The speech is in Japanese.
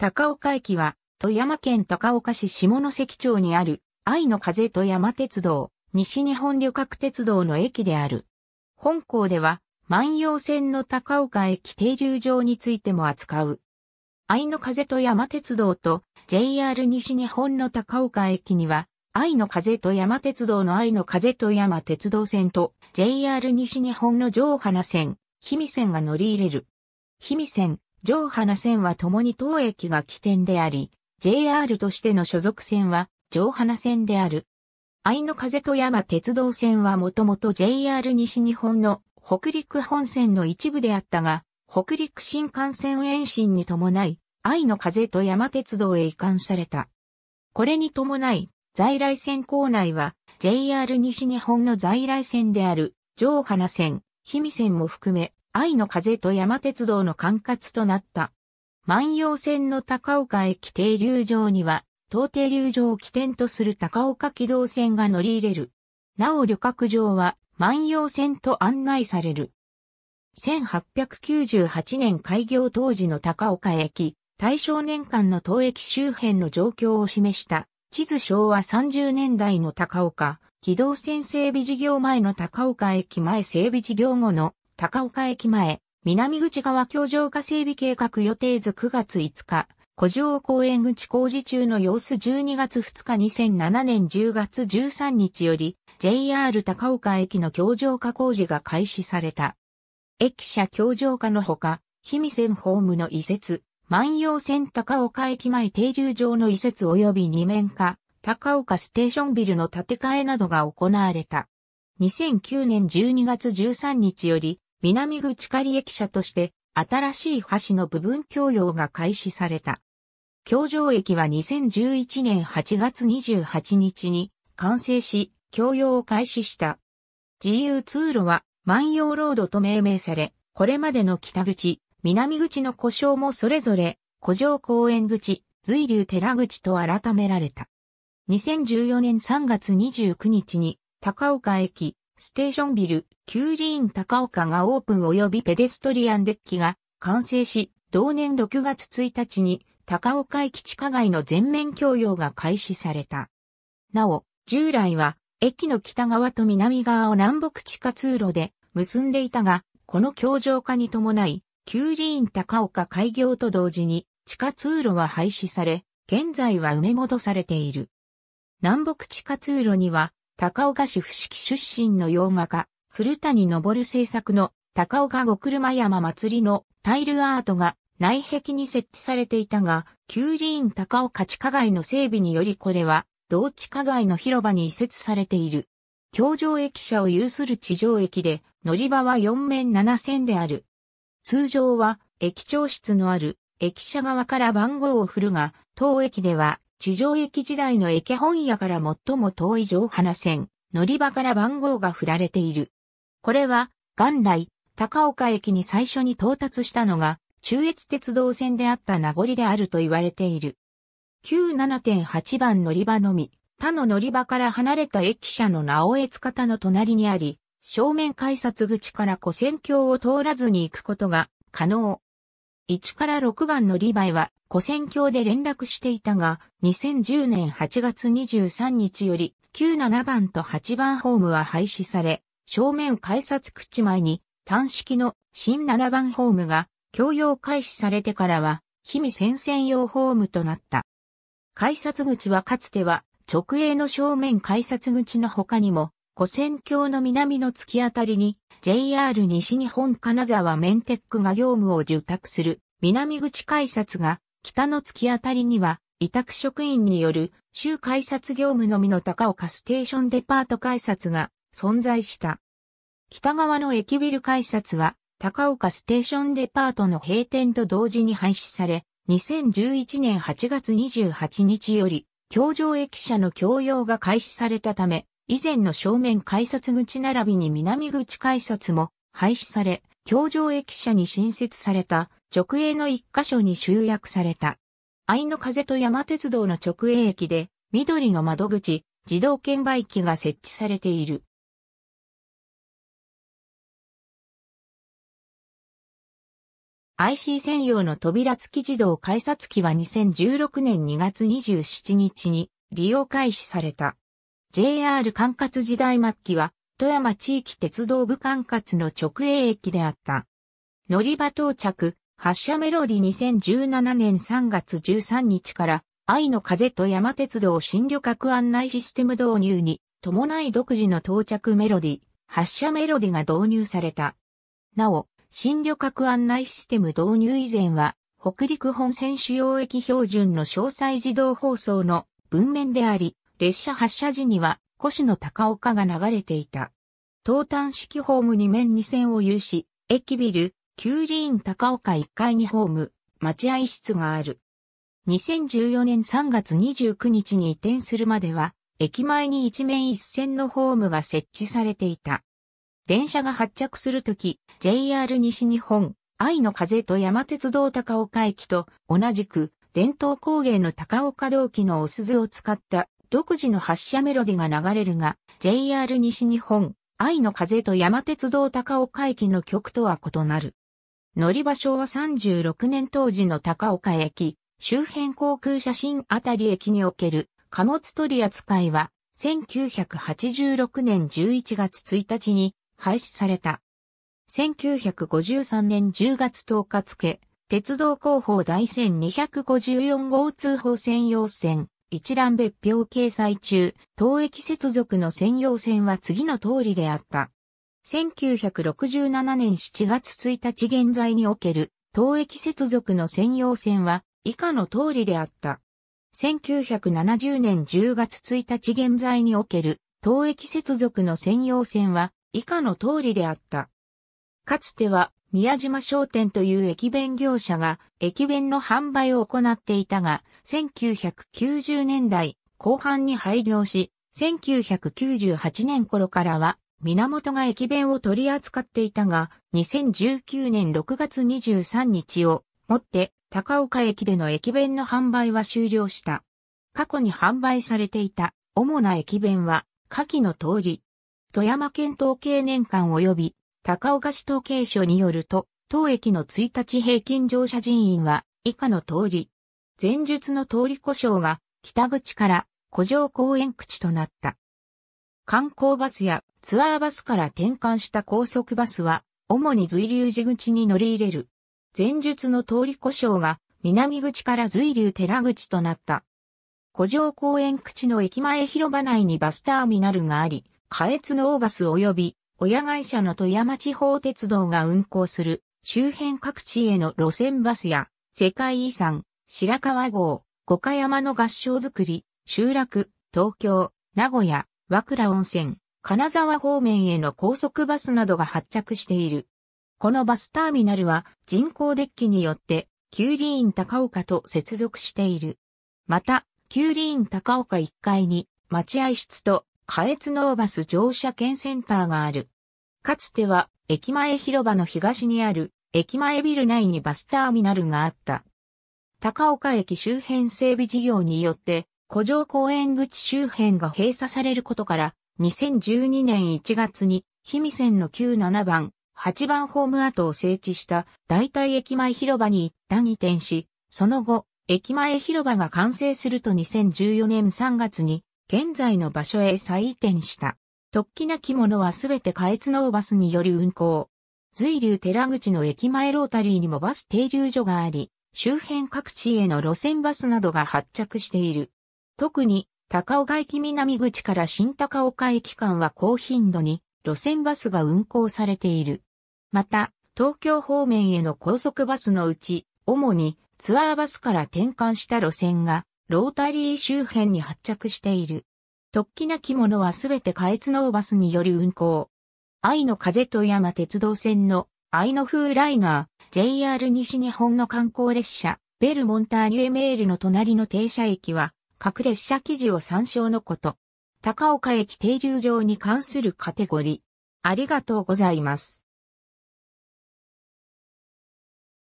高岡駅は、富山県高岡市下関町にある、愛の風と山鉄道、西日本旅客鉄道の駅である。本校では、万葉線の高岡駅停留場についても扱う。愛の風と山鉄道と JR 西日本の高岡駅には、愛の風と山鉄道の愛の風と山鉄道線と JR 西日本の上花線、氷見線が乗り入れる。氷見線、上花線は共に当駅が起点であり、JR としての所属線は上花線である。愛の風と山鉄道線はもともと JR 西日本の北陸本線の一部であったが、北陸新幹線延伸に伴い、愛の風と山鉄道へ移管された。これに伴い、在来線構内は JR 西日本の在来線である上花線、氷見線も含め愛の風と山鉄道の管轄となった。万葉線の高岡駅停留場には、東停留場を起点とする高岡機動線が乗り入れる。なお旅客場は万葉線と案内される。1898年開業当時の高岡駅、大正年間の当駅周辺の状況を示した地図昭和30年代の高岡、機動線整備事業前の高岡駅前整備事業後の高岡駅前、南口側橋上化整備計画予定図9月5日、古城公園口工事中の様子12月2日2007年10月13日より JR 高岡駅の橋上化工事が開始された。駅舎橋上化のほか、氷見線ホームの移設、万葉線高岡駅前停留場の移設及び二面化、高岡ステーションビルの建て替えなどが行われた。2009年12月13日より南口仮駅舎として新しい橋の部分供用が開始された。京城駅は2011年8月28日に完成し、供用を開始した。自由通路は万葉ロードと命名され、これまでの北口、南口の故障もそれぞれ、古城公園口、随流寺口と改められた。2014年3月29日に高岡駅、ステーションビル、キューリーン高岡がオープン及びペデストリアンデッキが完成し、同年6月1日に高岡駅地下街の全面供用が開始された。なお、従来は駅の北側と南側を南北地下通路で結んでいたが、この強状化に伴い、キューリーン高岡開業と同時に地下通路は廃止され、現在は埋め戻されている。南北地下通路には高岡市伏木出身の洋画家、鶴谷昇制作の高岡五車山祭りのタイルアートが内壁に設置されていたが、旧林高岡地下街の整備によりこれは、同地下街の広場に移設されている。京上駅舎を有する地上駅で、乗り場は4面7線である。通常は、駅長室のある、駅舎側から番号を振るが、当駅では、地上駅時代の駅本屋から最も遠い上花線、乗り場から番号が振られている。これは、元来、高岡駅に最初に到達したのが、中越鉄道線であった名残であると言われている。97.8番乗り場のみ、他の乗り場から離れた駅舎の直江津方の隣にあり、正面改札口から古線橋を通らずに行くことが可能。1から6番のリヴァイは、古戦況で連絡していたが、2010年8月23日より、9、7番と8番ホームは廃止され、正面改札口前に、単式の新7番ホームが、共用開始されてからは、日々戦線用ホームとなった。改札口はかつては、直営の正面改札口の他にも、古戦橋の南の突き当たりに、JR 西日本金沢メンテックが業務を受託する南口改札が、北の突き当たりには、委託職員による州改札業務のみの高岡ステーションデパート改札が存在した。北側の駅ビル改札は高岡ステーションデパートの閉店と同時に廃止され、2011年8月28日より、京上駅舎の共用が開始されたため、以前の正面改札口並びに南口改札も廃止され、京城駅舎に新設された直営の一箇所に集約された。愛の風と山鉄道の直営駅で、緑の窓口、自動券売機が設置されている。IC 専用の扉付き自動改札機は2016年2月27日に利用開始された。JR 管轄時代末期は、富山地域鉄道部管轄の直営駅であった。乗り場到着、発車メロディ2017年3月13日から、愛の風と山鉄道新旅客案内システム導入に、伴い独自の到着メロディ、発車メロディが導入された。なお、新旅客案内システム導入以前は、北陸本線主要駅標準の詳細自動放送の文面であり、列車発車時には、越の高岡が流れていた。東端式ホーム2面2線を有し、駅ビル、キューリーン高岡1階にホーム、待合室がある。2014年3月29日に移転するまでは、駅前に一面一線のホームが設置されていた。電車が発着するとき、JR 西日本、愛の風と山鉄道高岡駅と同じく、伝統工芸の高岡銅器のお鈴を使った独自の発車メロディが流れるが、JR 西日本、愛の風と山鉄道高岡駅の曲とは異なる。乗り場所は36年当時の高岡駅、周辺航空写真あたり駅における貨物取扱いは、1986年11月1日に廃止された。1953年10月10日付、鉄道広報第1254号通報専用線、一覧別表掲載中、東駅接続の専用線は次の通りであった。1967年7月1日現在における東駅接続の専用線は以下の通りであった。1970年10月1日現在における東駅接続の専用線は以下の通りであった。かつては宮島商店という駅弁業者が駅弁の販売を行っていたが、1990年代後半に廃業し、1998年頃からは源が駅弁を取り扱っていたが、2019年6月23日をもって高岡駅での駅弁の販売は終了した。過去に販売されていた主な駅弁は、下記の通り、富山県統計年間及び高岡市統計所によると、当駅の1日平均乗車人員は以下の通り。前述の通り故障が北口から古城公園口となった。観光バスやツアーバスから転換した高速バスは主に随流寺口に乗り入れる。前述の通り故障が南口から随流寺口となった。古城公園口の駅前広場内にバスターミナルがあり、下越の大バス及び親会社の富山地方鉄道が運行する周辺各地への路線バスや世界遺産、白川郷、五箇山の合掌造り、集落、東京、名古屋、和倉温泉、金沢方面への高速バスなどが発着している。このバスターミナルは人工デッキによって、九ーン高岡と接続している。また、九ーン高岡1階に、待合室と下越ノーバス乗車券センターがある。かつては、駅前広場の東にある、駅前ビル内にバスターミナルがあった。高岡駅周辺整備事業によって、古城公園口周辺が閉鎖されることから、2012年1月に、氷見線の9 7番、8番ホーム跡を整地した代替駅前広場に一旦移転し、その後、駅前広場が完成すると2014年3月に現在の場所へ再移転した。突起な着物はすべて下越のバスにより運行。随流寺口の駅前ロータリーにもバス停留所があり、周辺各地への路線バスなどが発着している。特に、高岡駅南口から新高岡駅間は高頻度に路線バスが運行されている。また、東京方面への高速バスのうち、主にツアーバスから転換した路線がロータリー周辺に発着している。突起な着物はすべて下越ーバスによる運行。愛の風と山鉄道線の愛の風ライナー、JR 西日本の観光列車、ベルモンターニュエメールの隣の停車駅は、各列車記事を参照のこと。高岡駅停留場に関するカテゴリー。ありがとうございます。